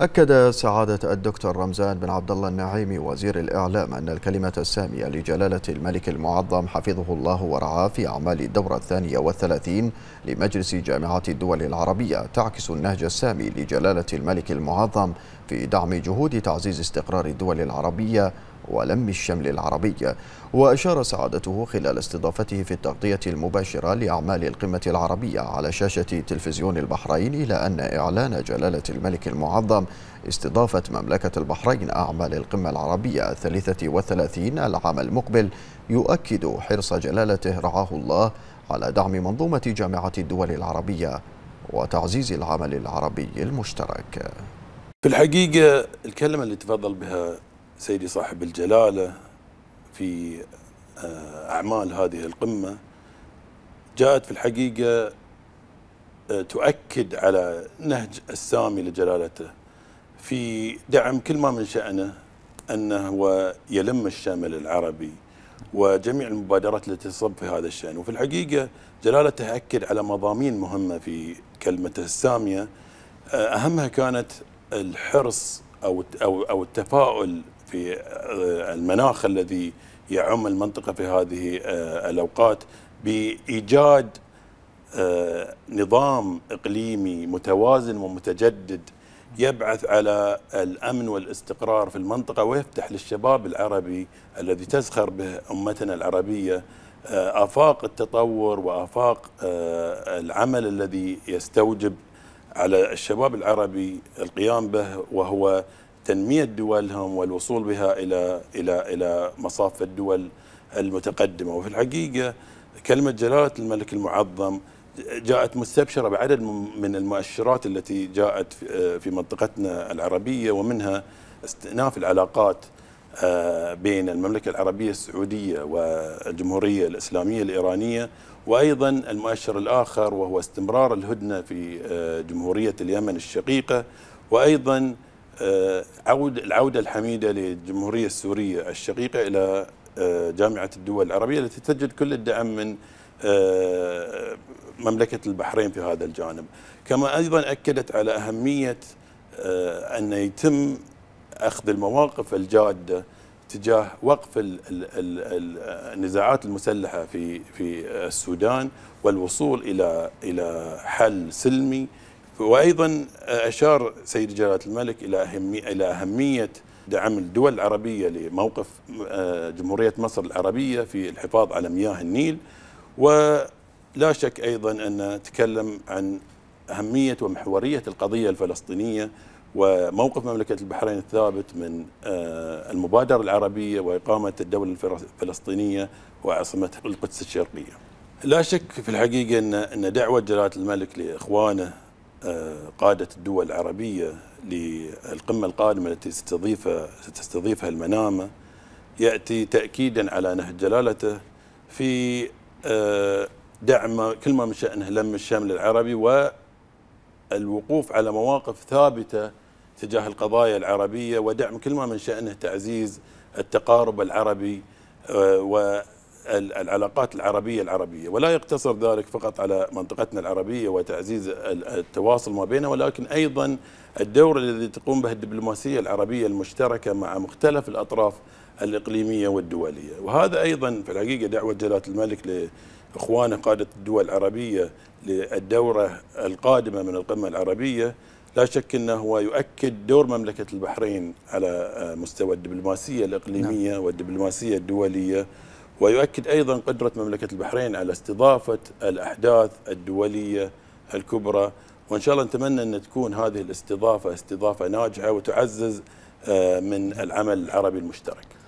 أكد سعادة الدكتور رمزان بن عبد الله النعيمي وزير الإعلام أن الكلمة السامية لجلالة الملك المعظم حفظه الله ورعاه في أعمال الدورة الثانية والثلاثين لمجلس جامعة الدول العربية تعكس النهج السامي لجلالة الملك المعظم في دعم جهود تعزيز استقرار الدول العربية ولم الشمل العربي وأشار سعادته خلال استضافته في التغطية المباشرة لأعمال القمة العربية على شاشة تلفزيون البحرين إلى أن إعلان جلالة الملك المعظم استضافة مملكة البحرين أعمال القمة العربية الثالثة والثلاثين العام المقبل يؤكد حرص جلالته رعاه الله على دعم منظومة جامعة الدول العربية وتعزيز العمل العربي المشترك في الحقيقة الكلمة اللي تفضل بها سيدي صاحب الجلاله في آه، اعمال هذه القمه جاءت في الحقيقه آه، تؤكد على نهج السامي لجلالته في دعم كل ما من شأنه أنه هو يلم الشمل العربي وجميع المبادرات التي تصب في هذا الشأن وفي الحقيقة جلالته أكد على مضامين مهمة في كلمته السامية آه، أهمها كانت الحرص أو أو التفاؤل في آه، المناخ الذي يعم المنطقة في هذه آه، الأوقات بإيجاد آه، نظام إقليمي متوازن ومتجدد يبعث على الأمن والاستقرار في المنطقة ويفتح للشباب العربي الذي تزخر به أمتنا العربية آفاق التطور وآفاق العمل الذي يستوجب على الشباب العربي القيام به وهو تنمية دولهم والوصول بها إلى إلى إلى مصاف الدول المتقدمة وفي الحقيقة كلمة جلالة الملك المعظم جاءت مستبشرة بعدد من المؤشرات التي جاءت في منطقتنا العربية ومنها استئناف العلاقات آه، بين المملكة العربية السعودية والجمهورية الإسلامية الإيرانية وأيضا المؤشر الآخر وهو استمرار الهدنة في آه، جمهورية اليمن الشقيقة وأيضا آه، عود العودة الحميدة للجمهورية السورية الشقيقة إلى آه، جامعة الدول العربية التي تجد كل الدعم من آه، مملكة البحرين في هذا الجانب كما أيضا أكدت على أهمية أن يتم أخذ المواقف الجادة تجاه وقف النزاعات المسلحة في في السودان والوصول إلى إلى حل سلمي وايضا اشار سيد جلاله الملك الى اهميه الى اهميه دعم الدول العربيه لموقف آه، جمهوريه مصر العربيه في الحفاظ على مياه النيل ولا شك ايضا ان تكلم عن اهميه ومحوريه القضيه الفلسطينيه وموقف مملكه البحرين الثابت من آه، المبادره العربيه واقامه الدوله الفلسطينيه وعاصمه القدس الشرقيه. لا شك في الحقيقه ان ان دعوه جلاله الملك لاخوانه قادة الدول العربية للقمة القادمة التي ستستضيفها, ستستضيفها المنامة يأتي تأكيدا على نهج جلالته في آه، دعم كل ما من شأنه لم الشمل العربي والوقوف على مواقف ثابتة تجاه القضايا العربية ودعم كل ما من شأنه تعزيز التقارب العربي آه، و العلاقات العربية العربية ولا يقتصر ذلك فقط على منطقتنا العربية وتعزيز التواصل ما بينها ولكن أيضا الدور الذي تقوم به الدبلوماسية العربية المشتركة مع مختلف الأطراف الإقليمية والدولية وهذا أيضا في الحقيقة دعوة جلالة الملك لإخوانه قادة الدول العربية للدورة القادمة من القمة العربية لا شك انه هو يؤكد دور مملكه البحرين على مستوى الدبلوماسيه الاقليميه نعم. والدبلوماسيه الدوليه ويؤكد أيضا قدرة مملكة البحرين على استضافة الأحداث الدولية الكبرى وإن شاء الله نتمنى أن تكون هذه الاستضافة استضافة ناجحة وتعزز آه، من العمل العربي المشترك